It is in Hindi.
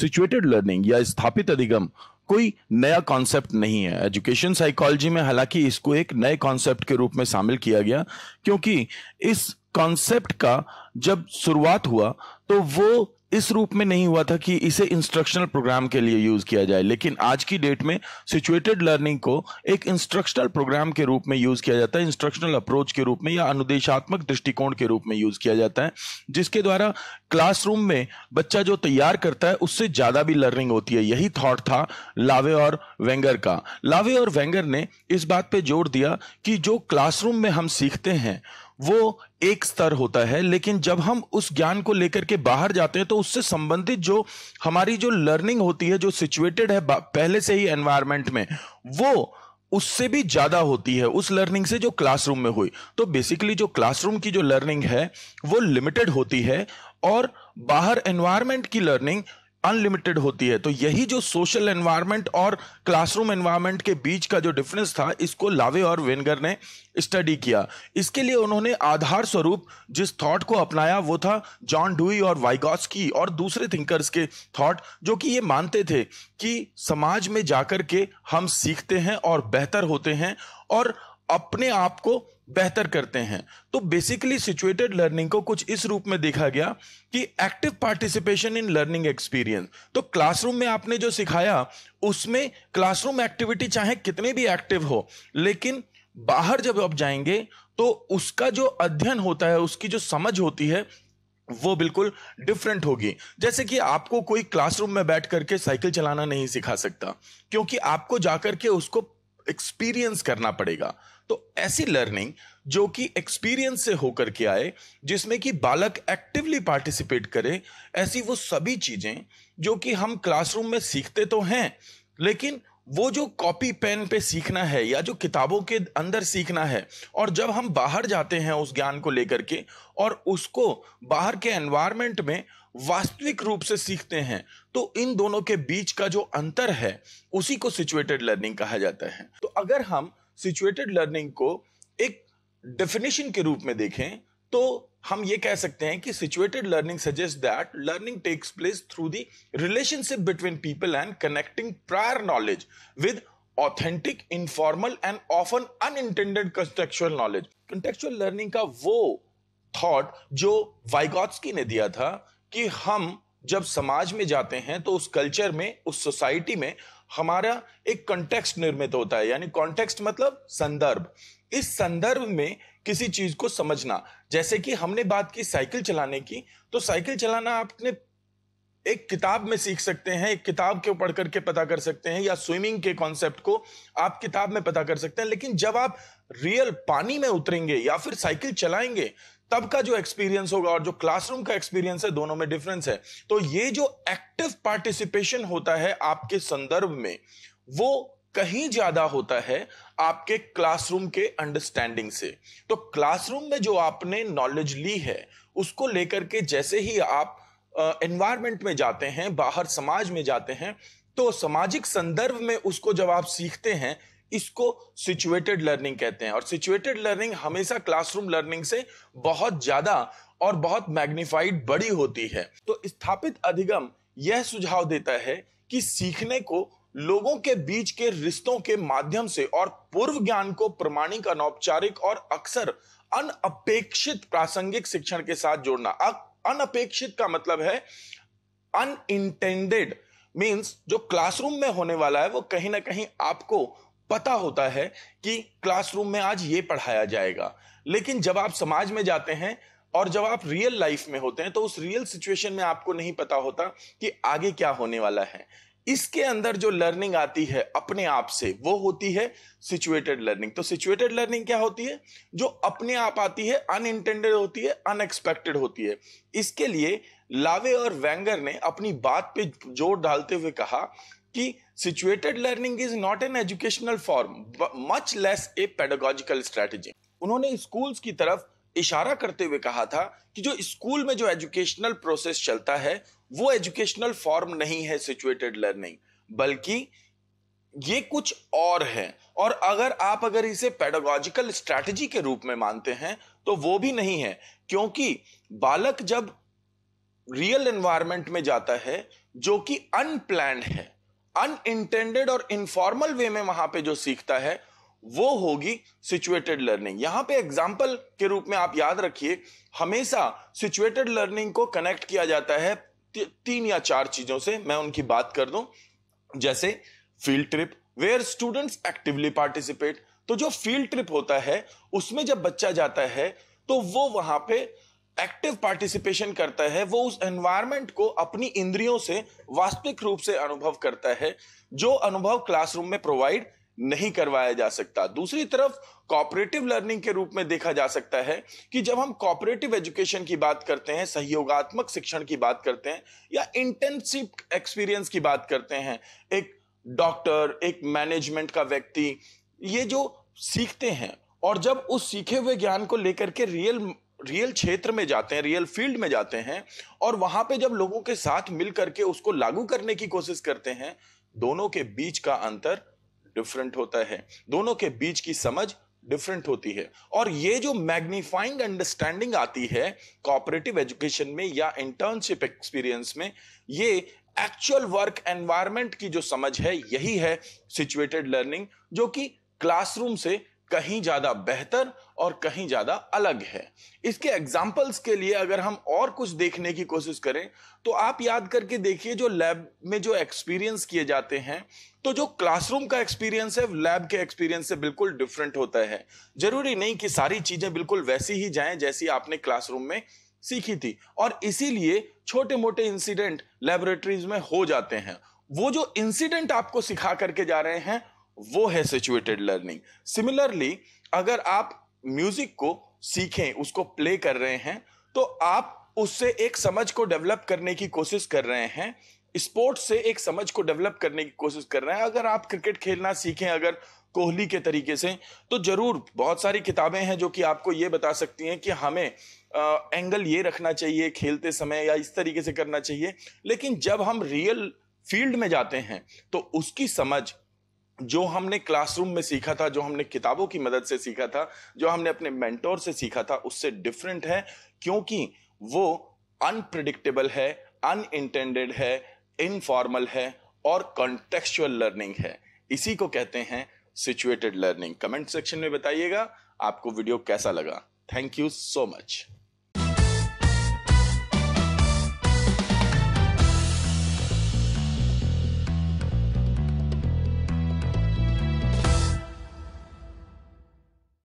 सिचुएटेड लर्निंग या स्थापित अधिगम कोई नया कॉन्सेप्ट नहीं है एजुकेशन साइकोलॉजी में हालांकि इसको एक नए कॉन्सेप्ट के रूप में शामिल किया गया क्योंकि इस कॉन्सेप्ट का जब शुरुआत हुआ तो वो इस रूप में नहीं हुआ था कि इसे इंस्ट्रक्शनल प्रोग्राम के लिए यूज़ किया जाए लेकिन आज की डेट में सिचुएटेड लर्निंग को एक इंस्ट्रक्शनल प्रोग्राम के रूप में यूज़ किया जाता है इंस्ट्रक्शनल अप्रोच के रूप में या अनुदेशात्मक दृष्टिकोण के रूप में यूज़ किया जाता है जिसके द्वारा क्लासरूम में बच्चा जो तैयार करता है उससे ज़्यादा भी लर्निंग होती है यही थॉट था लावे और वेंगर का लावे और वेंगर ने इस बात पर जोर दिया कि जो क्लासरूम में हम सीखते हैं वो एक स्तर होता है लेकिन जब हम उस ज्ञान को लेकर के बाहर जाते हैं तो उससे संबंधित जो हमारी जो लर्निंग होती है जो सिचुएटेड है पहले से ही एनवायरमेंट में वो उससे भी ज़्यादा होती है उस लर्निंग से जो क्लासरूम में हुई तो बेसिकली जो क्लासरूम की जो लर्निंग है वो लिमिटेड होती है और बाहर एनवायरमेंट की लर्निंग अनलिमिटेड होती है तो यही जो सोशल एनवायरनमेंट और क्लासरूम एनवायरनमेंट के बीच का जो डिफरेंस था इसको लावे और वेनगर ने स्टडी किया इसके लिए उन्होंने आधार स्वरूप जिस थॉट को अपनाया वो था जॉन डुई और वाइगॉस की और दूसरे थिंकर्स के थॉट जो कि ये मानते थे कि समाज में जाकर के हम सीखते हैं और बेहतर होते हैं और अपने आप को बेहतर करते हैं तो बेसिकली सिचुएटेड लर्निंग को कुछ इस रूप में देखा गया कि active participation in learning experience तो क्लासरूम में आपने जो सिखाया उसमें क्लासरूम एक्टिविटी चाहे कितने भी एक्टिव हो लेकिन बाहर जब आप जाएंगे तो उसका जो अध्ययन होता है उसकी जो समझ होती है वो बिल्कुल डिफरेंट होगी जैसे कि आपको कोई क्लासरूम में बैठ करके साइकिल चलाना नहीं सिखा सकता क्योंकि आपको जाकर के उसको एक्सपीरियंस करना पड़ेगा तो ऐसी लर्निंग जो कि एक्सपीरियंस से होकर के आए जिसमें कि बालक एक्टिवली पार्टिसिपेट करे ऐसी वो सभी चीज़ें जो कि हम क्लासरूम में सीखते तो हैं लेकिन वो जो कॉपी पेन पे सीखना है या जो किताबों के अंदर सीखना है और जब हम बाहर जाते हैं उस ज्ञान को लेकर के और उसको बाहर के एनवायरमेंट में वास्तविक रूप से सीखते हैं तो इन दोनों के बीच का जो अंतर है उसी को सिचुएटेड लर्निंग कहा जाता है तो अगर हम सिचुएटेड लर्निंग को एक डेफिनेशन के रूप में देखें तो हम ये कह सकते हैं कि situated learning suggest that learning takes place through the relationship between people and connecting prior knowledge with authentic informal and often unintended contextual knowledge contextual learning का वो थॉट जो वाइगॉट्सकी ने दिया था कि हम जब समाज में जाते हैं तो उस कल्चर में उस सोसाइटी में हमारा एक कंटेक्स्ट निर्मित होता है यानी कॉन्टेक्स्ट मतलब संदर्भ इस संदर्भ में किसी चीज को समझना जैसे कि हमने बात की साइकिल चलाने की तो साइकिल चलाना आपने एक किताब में सीख सकते हैं एक किताब के पढ़ करके पता कर सकते हैं या स्विमिंग के कॉन्सेप्ट को आप किताब में पता कर सकते हैं लेकिन जब आप रियल पानी में उतरेंगे या फिर साइकिल चलाएंगे तब का जो एक्सपीरियंस होगा और जो क्लासरूम का एक्सपीरियंस है दोनों में डिफरेंस है तो ये जो एक्टिव पार्टिसिपेशन होता है आपके संदर्भ में वो कहीं ज्यादा होता है आपके क्लासरूम के अंडरस्टैंडिंग से तो क्लासरूम में जो आपने नॉलेज ली है उसको लेकर के जैसे ही आप एनवायरमेंट में जाते हैं बाहर समाज में जाते हैं तो सामाजिक संदर्भ में उसको जब आप सीखते हैं इसको सिचुएटेड लर्निंग कहते हैं और सिचुएटेड लर्निंग हमेशा क्लासरूम लर्निंग से बहुत ज्यादा और बहुत मैग्निफाइड बड़ी होती है तो स्थापित अधिगम यह सुझाव देता है कि सीखने को लोगों के बीच के रिश्तों के माध्यम से और पूर्व ज्ञान को प्रमाणिक अनौपचारिक और अक्सर अनअपेक्षित प्रासंगिक शिक्षण के साथ जोड़ना अनअपेक्षित का मतलब है अनइंटेंडेड मीन्स जो क्लासरूम में होने वाला है वो कहीं ना कहीं आपको पता होता है कि क्लासरूम में आज ये पढ़ाया जाएगा लेकिन जब आप समाज में जाते हैं और जब आप रियल लाइफ में होते हैं तो उस रियल सिचुएशन में आपको नहीं पता होता कि आगे क्या होने वाला है इसके अंदर जो लर्निंग आती है अपने आप से वो होती है सिचुएटेड लर्निंग तो सिचुएटेड लर्निंग क्या होती है जो अपने आप आती है अनइंटेंडेड होती है अनएक्सपेक्टेड होती है इसके लिए लावे और वेंगर ने अपनी बात पे जोर डालते हुए कहा कि situated learning is not an educational form much less a pedagogical strategy उन्होंने स्कूल्स की तरफ इशारा करते हुए कहा था कि जो स्कूल में जो एजुकेशनल प्रोसेस चलता है वो एजुकेशनल फॉर्म नहीं है सिचुएटेड लर्निंग बल्कि ये कुछ और है और अगर आप अगर इसे पेडागोजिकल स्ट्रेटजी के रूप में मानते हैं तो वो भी नहीं है क्योंकि बालक जब रियल एनवायरमेंट में जाता है जो कि अनप्लैंड है अनइंटेंडेड और इनफॉर्मल वे में वहां पे जो सीखता है वो होगी सिचुएटेड लर्निंग यहां पे एग्जाम्पल के रूप में आप याद रखिए हमेशा सिचुएटेड लर्निंग को कनेक्ट किया जाता है तीन या चार चीजों से मैं उनकी बात कर दूं जैसे field trip where students actively participate तो जो फील्ड ट्रिप होता है उसमें जब बच्चा जाता है तो वो वहां पे एक्टिव पार्टिसिपेशन करता है वो उस एनवायरमेंट को अपनी इंद्रियों से वास्तविक रूप से अनुभव करता है जो अनुभव क्लासरूम में प्रोवाइड नहीं करवाया जा सकता दूसरी तरफ कॉपरेटिव लर्निंग के रूप में देखा जा सकता है कि जब हम कॉपरेटिव एजुकेशन की बात करते हैं सहयोगात्मक शिक्षण की बात करते हैं या इंटर्नशिप एक्सपीरियंस की बात करते हैं एक डॉक्टर एक मैनेजमेंट का व्यक्ति ये जो सीखते हैं और जब उस सीखे हुए ज्ञान को लेकर के रियल रियल क्षेत्र में जाते हैं रियल फील्ड में जाते हैं और वहां पे जब लोगों के साथ मिल करके उसको लागू करने की कोशिश करते हैं दोनों के बीच का अंतर डिफरेंट होता है दोनों के बीच की समझ डिफरेंट होती है और ये जो मैग्नीफाइंग अंडरस्टैंडिंग आती है कॉपरेटिव एजुकेशन में या इंटर्नशिप एक्सपीरियंस में ये एक्चुअल वर्क एनवायरमेंट की जो समझ है यही है सिचुएटेड लर्निंग जो कि क्लासरूम से कहीं ज़्यादा बेहतर और कहीं ज़्यादा अलग है इसके एग्जाम्पल्स के लिए अगर हम और कुछ देखने की कोशिश करें तो आप याद करके देखिए जो लैब में जो एक्सपीरियंस किए जाते हैं तो जो क्लासरूम का एक्सपीरियंस है लैब के एक्सपीरियंस से बिल्कुल डिफरेंट होता है ज़रूरी नहीं कि सारी चीज़ें बिल्कुल वैसी ही जाएं जैसी आपने क्लासरूम में सीखी थी और इसीलिए छोटे मोटे इंसिडेंट लेबोरेटरीज में हो जाते हैं वो जो इंसिडेंट आपको सिखा करके जा रहे हैं वो है सिचुएटेड लर्निंग सिमिलरली अगर आप म्यूजिक को सीखें उसको प्ले कर रहे हैं तो आप उससे एक समझ को डेवलप करने की कोशिश कर रहे हैं स्पोर्ट्स से एक समझ को डेवलप करने की कोशिश कर रहे हैं अगर आप क्रिकेट खेलना सीखें अगर कोहली के तरीके से तो जरूर बहुत सारी किताबें हैं जो कि आपको ये बता सकती हैं कि हमें आ, एंगल ये रखना चाहिए खेलते समय या इस तरीके से करना चाहिए लेकिन जब हम रियल फील्ड में जाते हैं तो उसकी समझ जो हमने क्लासरूम में सीखा था जो हमने किताबों की मदद से सीखा था जो हमने अपने मेंटोर से सीखा था उससे डिफरेंट है क्योंकि वो अनप्रडिक्टेबल है अनइंटेंडेड है इनफॉर्मल है और कॉन्टेक्चुअल लर्निंग है इसी को कहते हैं सिचुएटेड लर्निंग कमेंट सेक्शन में बताइएगा आपको वीडियो कैसा लगा थैंक यू सो मच